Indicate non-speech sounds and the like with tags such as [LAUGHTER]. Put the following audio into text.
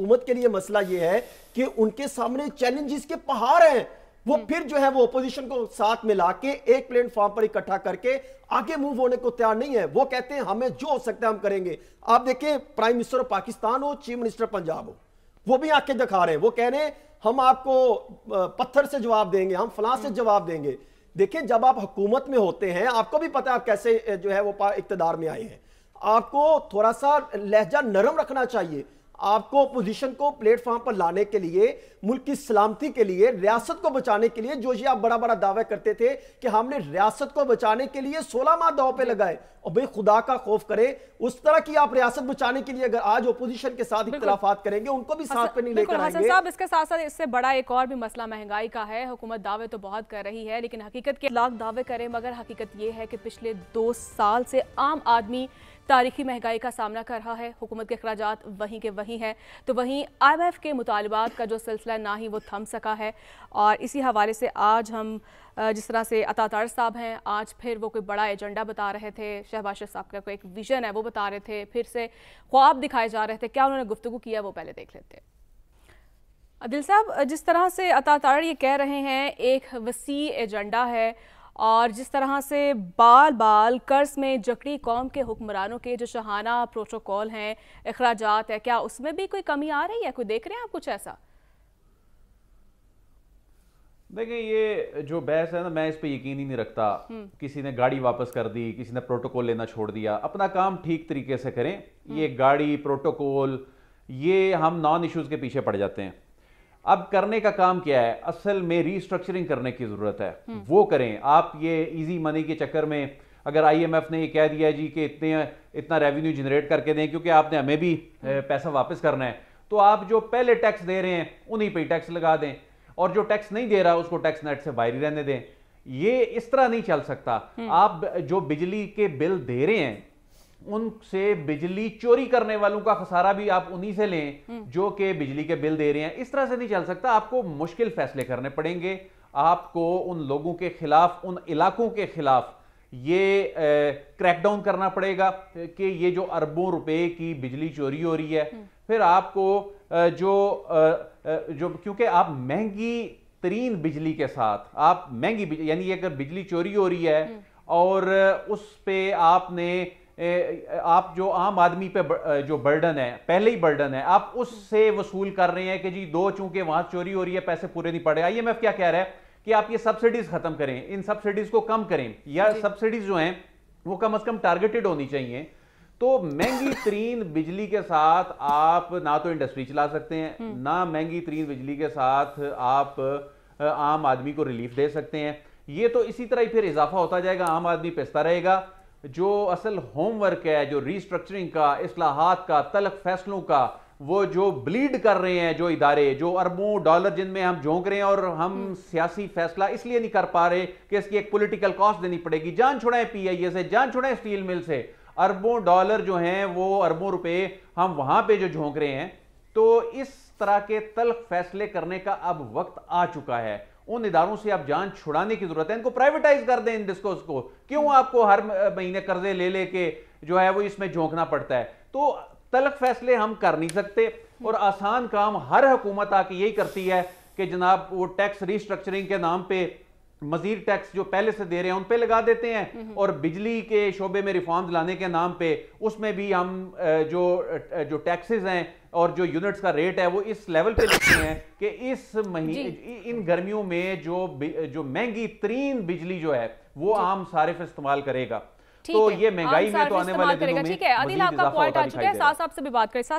हुकूमत के लिए मसला यह है कि उनके सामने चैलेंजेस के पहाड़ हैं वो हम्म। फिर जो है वो अपोजिशन को साथ में के एक प्लेटफॉर्म पर इकट्ठा करके आगे मूव होने को तैयार नहीं है वो कहते हैं हमें जो हो सकता है हम करेंगे आप देखें प्राइम मिनिस्टर पाकिस्तान हो चीफ मिनिस्टर पंजाब हो वो भी आंखें दिखा रहे हैं वो कह रहे हैं हम आपको पत्थर से जवाब देंगे हम फला से हम्म। जवाब देंगे देखिये जब आप हुकूमत में होते हैं आपको भी पता है आप कैसे जो है वो इकतदार में आए हैं आपको थोड़ा सा लहजा नरम रखना चाहिए आपको अपोजिशन को प्लेटफॉर्म पर लाने के लिए मुल्क की सलामती के लिए रियासत को बचाने के लिए जो ये आप बड़ा बड़ा दावा करते थे कि हमने रियासत को बचाने के लिए सोलह माह दाव पे लगाए और भाई खुदा का खौफ करें उस तरह की आप रियासत बचाने के लिए अगर आज ओपोजिशन के साथ इतलाफात करेंगे उनको भी साथ पे नहीं लेकर आएंगे साहब इसके साथ साथ इससे बड़ा एक और भी मसला महंगाई का है हुकूमत दावे तो बहुत कर रही है लेकिन हकीकत के लाख दावे करें मगर हकीकत यह है कि पिछले दो साल से आम आदमी तारीखी महंगाई का सामना कर रहा है हुकूमत के अखराज वहीं के वहीं हैं तो वहीं आई के मुतालबात का जो सिलसिला ना ही वो थम सका है और इसी हवाले से आज हम जिस तरह से अतातार साहब हैं आज फिर वो कोई बड़ा एजेंडा बता रहे थे शहबाज साहब का कोई एक विजन है वो बता रहे थे फिर से ख्वाब दिखाए जा रहे थे क्या उन्होंने गुफ्तु किया वो पहले देख लेते हैं अदिल साहब जिस तरह से अतातार ये कह रहे हैं एक वसी एजेंडा है और जिस तरह से बाल बाल कर्ज में जकड़ी कौम के हुक्मरानों के जो शहाना प्रोटोकॉल हैं अखराज है क्या उसमें भी कोई कमी आ रही है कोई देख रहे हैं आप कुछ ऐसा देखिए ये जो बहस है ना मैं इस पे यकीन ही नहीं रखता हम्म। किसी ने गाड़ी वापस कर दी किसी ने प्रोटोकॉल लेना छोड़ दिया अपना काम ठीक तरीके से करें ये हम्म। गाड़ी प्रोटोकॉल ये हम नॉन इश्यूज के पीछे पड़ जाते हैं अब करने का काम क्या है असल में रीस्ट्रक्चरिंग करने की जरूरत है हम्म। वो करें आप ये इजी मनी के चक्कर में अगर आईएमएफ ने ये कह दिया जी कि इतने इतना रेवेन्यू जनरेट करके दें क्योंकि आपने हमें भी हम्म। पैसा वापस करना है तो आप जो पहले टैक्स दे रहे हैं उन्हीं पे टैक्स लगा दें और जो टैक्स नहीं दे रहा उसको टैक्स नेट से बाहरी रहने दें ये इस तरह नहीं चल सकता हम्म। आप जो बिजली के बिल दे रहे हैं उनसे बिजली चोरी करने वालों का खसारा भी आप उन्हीं से लें हम्म। जो कि बिजली के बिल दे रहे हैं इस तरह से नहीं चल सकता आपको मुश्किल फैसले करने पड़ेंगे आपको उन लोगों के खिलाफ उन इलाकों के खिलाफ ये क्रैकडाउन करना पड़ेगा कि ये जो अरबों रुपए की बिजली चोरी हो रही है हम्म। फिर आपको जो जो क्योंकि आप महंगी तरीन बिजली के साथ आप महंगी यानी अगर बिजली चोरी हो रही है हम्म। और उस पे आपने आप जो आम आदमी पे जो बर्डन है पहले ही बर्डन है आप उससे वसूल कर रहे हैं कि जी दो चूंकि वहां चोरी हो रही है पैसे पूरे नहीं पड़े आई क्या कह रहा है कि आप ये सब्सिडीज खत्म करें इन सब्सिडीज को कम करें या सब्सिडीज जो हैं वो कम अज कम टारगेटेड होनी चाहिए तो महंगी [LAUGHS] तरीन बिजली के साथ आप ना तो इंडस्ट्री चला सकते हैं हम्म। ना महंगी तरीन बिजली के साथ आप आम आदमी को रिलीफ दे सकते हैं ये तो इसी तरह ही फिर इजाफा होता जाएगा आम आदमी पिसता रहेगा जो असल होमवर्क है जो रीस्ट्रक्चरिंग का असलाहत का तलक फैसलों का वो जो ब्लीड कर रहे हैं जो इदारे जो अरबों डॉलर जिनमें हम झोंक रहे हैं और हम हम्म। सियासी फैसला इसलिए नहीं कर पा रहे कि इसकी एक पॉलिटिकल कॉस्ट देनी पड़ेगी जान छुड़ाएं पीआईए से जान छुड़ाएं स्टील मिल से अरबों डॉलर जो हैं वो अरबों रुपए हम वहां पे जो झोंक रहे हैं तो इस तरह के तल्ख फैसले करने का अब वक्त आ चुका है उन इधारों से आप जान छुड़ाने की जरूरत है इनको प्राइवेटाइज कर दें इन डिस्कोस को क्यों आपको हर महीने कर्जे ले लेके जो है वो इसमें झोंकना पड़ता है तो तलक फैसले हम कर नहीं सकते और आसान काम हर हुकूमत आके यही करती है कि जनाब वो टैक्स रिस्ट्रक्चरिंग के नाम पे मजीद टैक्स जो पहले से दे रहे हैं उन पर लगा देते हैं हम्म हम्म। और बिजली के शोबे में रिफॉर्म्स लाने के नाम पे उसमें भी हम जो जो टैक्सेस हैं और जो यूनिट्स का रेट है वो इस लेवल पे लिखते हैं कि इस महीने इन गर्मियों में जो जो महंगी तरीन बिजली जो है वो आम सारिफ इस्तेमाल करेगा तो ये महंगाई में तो आने वाले दिनों में ठीक है आदिल आपका पॉइंट आ चुका है साथ साहब से भी बात करें